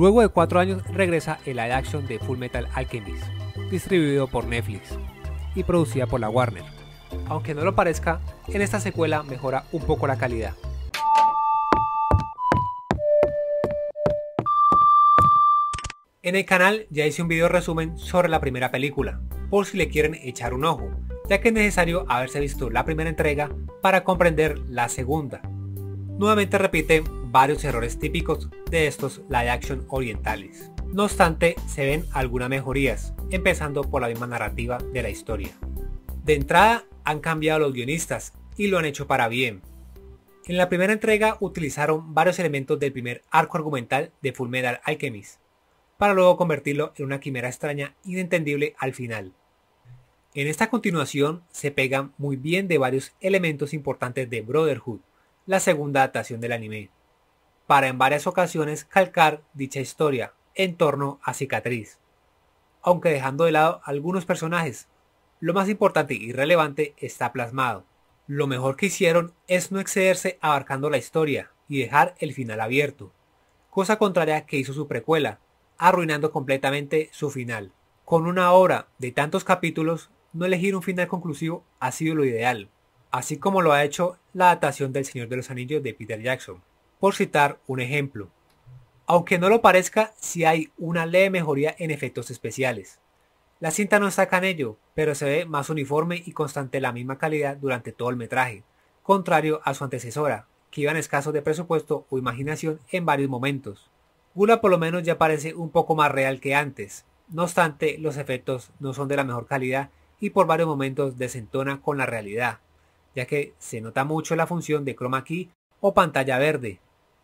Luego de cuatro años regresa el live action de Full Metal Alchemist, distribuido por Netflix y producida por la Warner. Aunque no lo parezca, en esta secuela mejora un poco la calidad. En el canal ya hice un video resumen sobre la primera película, por si le quieren echar un ojo, ya que es necesario haberse visto la primera entrega para comprender la segunda. Nuevamente repite varios errores típicos de estos live action orientales. No obstante, se ven algunas mejorías, empezando por la misma narrativa de la historia. De entrada, han cambiado los guionistas y lo han hecho para bien. En la primera entrega utilizaron varios elementos del primer arco argumental de Fullmetal Alchemist, para luego convertirlo en una quimera extraña inentendible al final. En esta continuación se pegan muy bien de varios elementos importantes de Brotherhood, la segunda adaptación del anime para en varias ocasiones calcar dicha historia en torno a cicatriz, aunque dejando de lado algunos personajes. Lo más importante y relevante está plasmado. Lo mejor que hicieron es no excederse abarcando la historia y dejar el final abierto, cosa contraria que hizo su precuela, arruinando completamente su final. Con una obra de tantos capítulos, no elegir un final conclusivo ha sido lo ideal, así como lo ha hecho la adaptación del Señor de los Anillos de Peter Jackson por citar un ejemplo. Aunque no lo parezca, sí hay una leve mejoría en efectos especiales. La cinta no saca en ello, pero se ve más uniforme y constante la misma calidad durante todo el metraje, contrario a su antecesora, que iban escasos de presupuesto o imaginación en varios momentos. Gula por lo menos ya parece un poco más real que antes, no obstante los efectos no son de la mejor calidad y por varios momentos desentona con la realidad, ya que se nota mucho la función de chroma key o pantalla verde,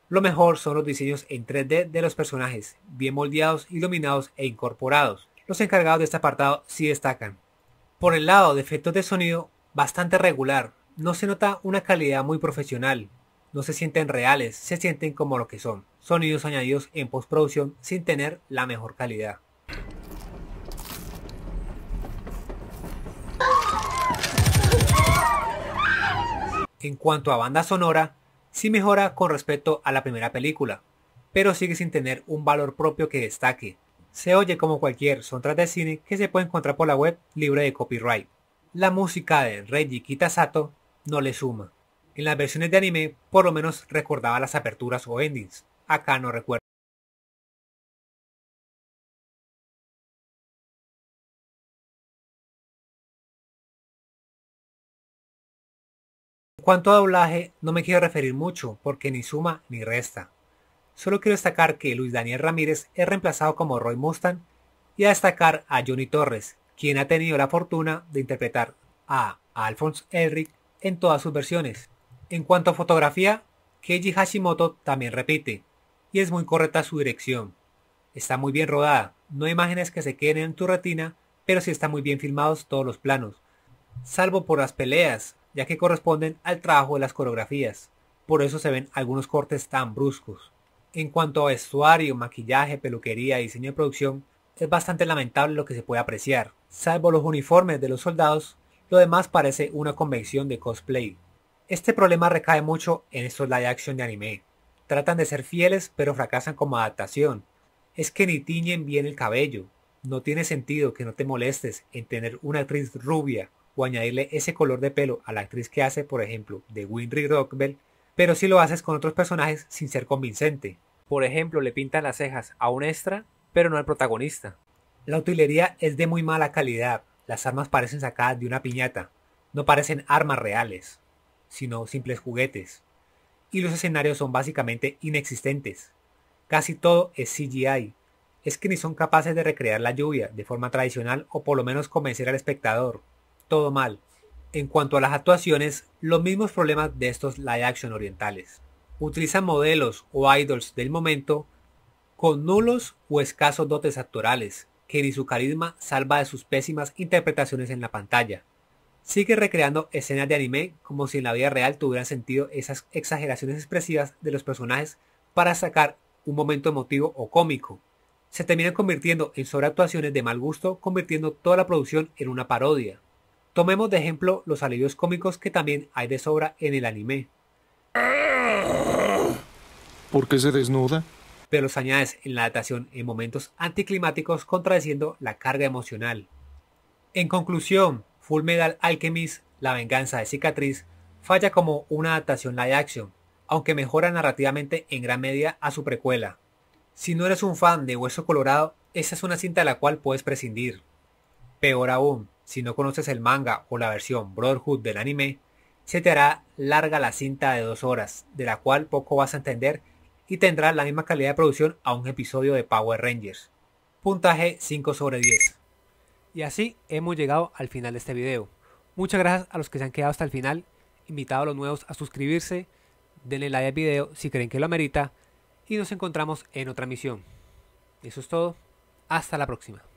lo mejor son los diseños en 3D de los personajes, bien moldeados, iluminados e incorporados. Los encargados de este apartado sí destacan. Por el lado de efectos de sonido, bastante regular. No se nota una calidad muy profesional. No se sienten reales, se sienten como lo que son. Sonidos añadidos en postproducción sin tener la mejor calidad. En cuanto a banda sonora, sí mejora con respecto a la primera película, pero sigue sin tener un valor propio que destaque. Se oye como cualquier soundtrack de cine que se puede encontrar por la web libre de copyright. La música de Reiji Kitasato no le suma. En las versiones de anime por lo menos recordaba las aperturas o endings. Acá no recuerdo. En cuanto a doblaje, no me quiero referir mucho, porque ni suma ni resta. Solo quiero destacar que Luis Daniel Ramírez es reemplazado como Roy Mustang y a destacar a Johnny Torres, quien ha tenido la fortuna de interpretar a Alphonse Elric en todas sus versiones. En cuanto a fotografía, Keiji Hashimoto también repite, y es muy correcta su dirección. Está muy bien rodada, no hay imágenes que se queden en tu retina, pero sí están muy bien filmados todos los planos. Salvo por las peleas, ya que corresponden al trabajo de las coreografías. Por eso se ven algunos cortes tan bruscos. En cuanto a vestuario, maquillaje, peluquería y diseño de producción, es bastante lamentable lo que se puede apreciar. Salvo los uniformes de los soldados, lo demás parece una convención de cosplay. Este problema recae mucho en estos live action de anime. Tratan de ser fieles pero fracasan como adaptación. Es que ni tiñen bien el cabello. No tiene sentido que no te molestes en tener una actriz rubia o añadirle ese color de pelo a la actriz que hace, por ejemplo, de Winry Rockwell, pero si lo haces con otros personajes sin ser convincente. Por ejemplo, le pintan las cejas a un extra, pero no al protagonista. La utilería es de muy mala calidad. Las armas parecen sacadas de una piñata. No parecen armas reales, sino simples juguetes. Y los escenarios son básicamente inexistentes. Casi todo es CGI. Es que ni son capaces de recrear la lluvia de forma tradicional o por lo menos convencer al espectador todo mal. En cuanto a las actuaciones, los mismos problemas de estos live action orientales. Utilizan modelos o idols del momento con nulos o escasos dotes actorales, que ni su carisma salva de sus pésimas interpretaciones en la pantalla. Sigue recreando escenas de anime como si en la vida real tuvieran sentido esas exageraciones expresivas de los personajes para sacar un momento emotivo o cómico. Se terminan convirtiendo en sobreactuaciones de mal gusto, convirtiendo toda la producción en una parodia. Tomemos de ejemplo los alivios cómicos que también hay de sobra en el anime. ¿Por qué se desnuda? Pero los añades en la adaptación en momentos anticlimáticos contradeciendo la carga emocional. En conclusión, Full Metal Alchemist, La venganza de cicatriz, falla como una adaptación live action, aunque mejora narrativamente en gran medida a su precuela. Si no eres un fan de Hueso Colorado, esa es una cinta de la cual puedes prescindir. Peor aún, si no conoces el manga o la versión Brotherhood del anime, se te hará larga la cinta de dos horas, de la cual poco vas a entender y tendrá la misma calidad de producción a un episodio de Power Rangers. Puntaje 5 sobre 10. Y así hemos llegado al final de este video. Muchas gracias a los que se han quedado hasta el final. Invitado a los nuevos a suscribirse, denle like al video si creen que lo amerita y nos encontramos en otra misión. Eso es todo. Hasta la próxima.